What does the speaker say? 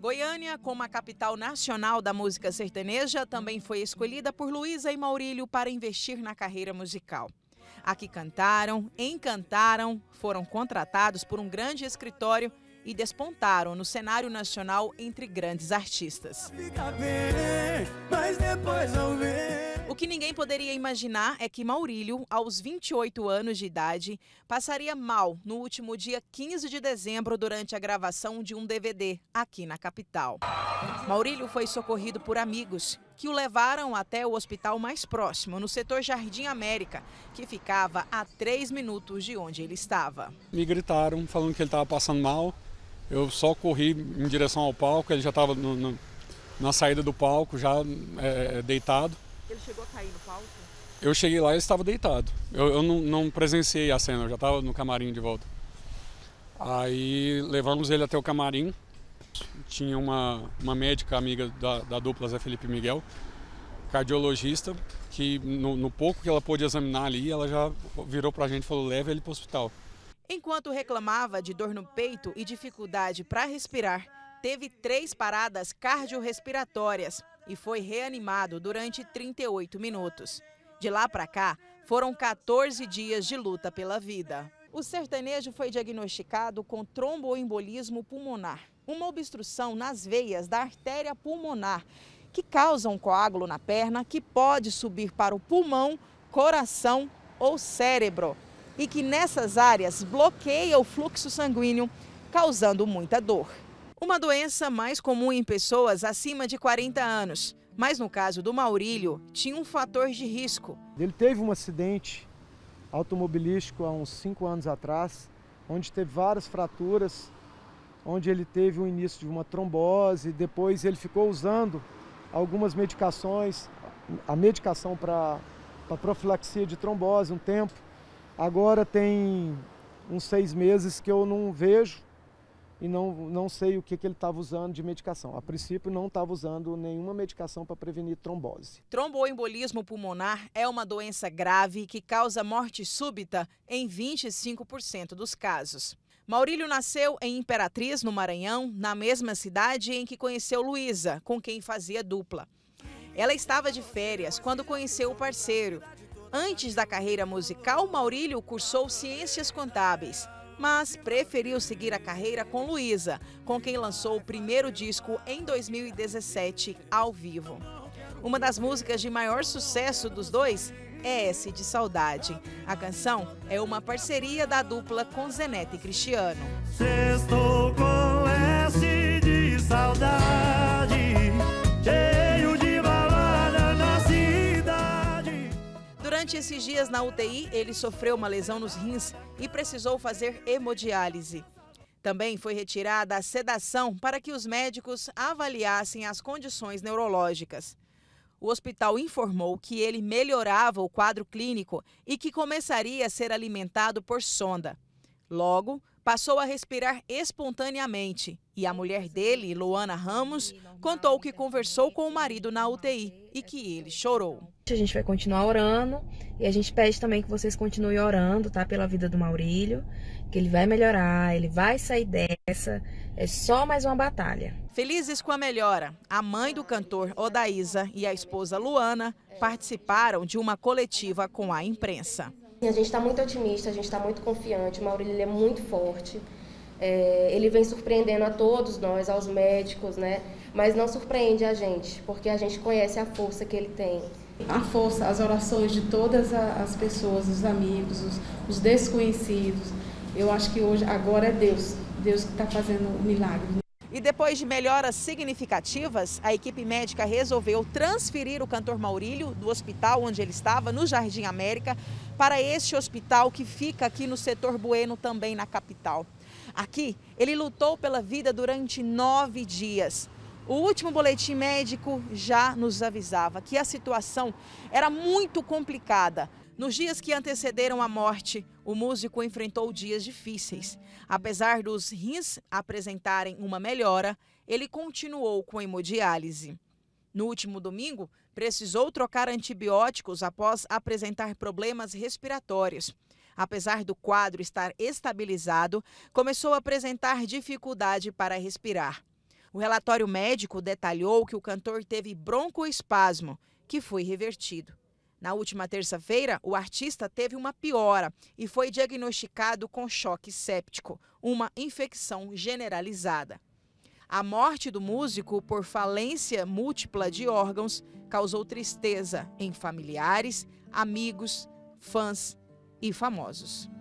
Goiânia, como a capital nacional da música sertaneja, também foi escolhida por Luísa e Maurílio para investir na carreira musical. Aqui cantaram, encantaram, foram contratados por um grande escritório e despontaram no cenário nacional entre grandes artistas. Fica tá bem, mas depois vão ver que ninguém poderia imaginar é que Maurílio, aos 28 anos de idade, passaria mal no último dia 15 de dezembro durante a gravação de um DVD aqui na capital. Maurílio foi socorrido por amigos que o levaram até o hospital mais próximo, no setor Jardim América, que ficava a três minutos de onde ele estava. Me gritaram falando que ele estava passando mal. Eu só corri em direção ao palco, ele já estava na saída do palco, já é, deitado. Ele chegou a cair no palco? Eu cheguei lá e ele estava deitado. Eu, eu não, não, presenciei a cena, eu já estava no camarim de volta. Aí levamos ele até o camarim. Tinha uma, uma médica amiga da, da dupla Zé Felipe Miguel, cardiologista, que no, no pouco que ela pôde examinar ali, ela já virou para a gente e falou: leve ele para o hospital. Enquanto reclamava de dor no peito e dificuldade para respirar, teve três paradas cardiorrespiratórias e foi reanimado durante 38 minutos. De lá para cá, foram 14 dias de luta pela vida. O sertanejo foi diagnosticado com tromboembolismo pulmonar, uma obstrução nas veias da artéria pulmonar, que causa um coágulo na perna que pode subir para o pulmão, coração ou cérebro, e que nessas áreas bloqueia o fluxo sanguíneo, causando muita dor uma doença mais comum em pessoas acima de 40 anos. Mas no caso do Maurílio, tinha um fator de risco. Ele teve um acidente automobilístico há uns 5 anos atrás, onde teve várias fraturas, onde ele teve o início de uma trombose, depois ele ficou usando algumas medicações, a medicação para profilaxia de trombose um tempo. Agora tem uns seis meses que eu não vejo e não, não sei o que, que ele estava usando de medicação. A princípio, não estava usando nenhuma medicação para prevenir trombose. Tromboembolismo pulmonar é uma doença grave que causa morte súbita em 25% dos casos. Maurílio nasceu em Imperatriz, no Maranhão, na mesma cidade em que conheceu Luísa, com quem fazia dupla. Ela estava de férias quando conheceu o parceiro. Antes da carreira musical, Maurílio cursou Ciências Contábeis mas preferiu seguir a carreira com Luísa, com quem lançou o primeiro disco em 2017 ao vivo. Uma das músicas de maior sucesso dos dois é S de Saudade. A canção é uma parceria da dupla com Zenete e Cristiano. Sextou Durante esses dias na UTI, ele sofreu uma lesão nos rins e precisou fazer hemodiálise. Também foi retirada a sedação para que os médicos avaliassem as condições neurológicas. O hospital informou que ele melhorava o quadro clínico e que começaria a ser alimentado por sonda. Logo, passou a respirar espontaneamente e a mulher dele, Luana Ramos, contou que conversou com o marido na UTI e que ele chorou. A gente vai continuar orando e a gente pede também que vocês continuem orando, tá? Pela vida do Maurílio, que ele vai melhorar, ele vai sair dessa. É só mais uma batalha. Felizes com a melhora, a mãe do cantor Odaísa e a esposa Luana participaram de uma coletiva com a imprensa. E a gente está muito otimista, a gente está muito confiante. O Maurílio é muito forte. É, ele vem surpreendendo a todos nós, aos médicos, né? Mas não surpreende a gente, porque a gente conhece a força que ele tem. A força, as orações de todas as pessoas, os amigos, os, os desconhecidos. Eu acho que hoje, agora é Deus, Deus que está fazendo o milagre. E depois de melhoras significativas, a equipe médica resolveu transferir o cantor Maurílio do hospital onde ele estava, no Jardim América, para este hospital que fica aqui no setor Bueno, também na capital. Aqui, ele lutou pela vida durante nove dias. O último boletim médico já nos avisava que a situação era muito complicada. Nos dias que antecederam a morte, o músico enfrentou dias difíceis. Apesar dos rins apresentarem uma melhora, ele continuou com hemodiálise. No último domingo, precisou trocar antibióticos após apresentar problemas respiratórios. Apesar do quadro estar estabilizado, começou a apresentar dificuldade para respirar. O relatório médico detalhou que o cantor teve broncoespasmo, que foi revertido. Na última terça-feira, o artista teve uma piora e foi diagnosticado com choque séptico, uma infecção generalizada. A morte do músico por falência múltipla de órgãos causou tristeza em familiares, amigos, fãs e famosos.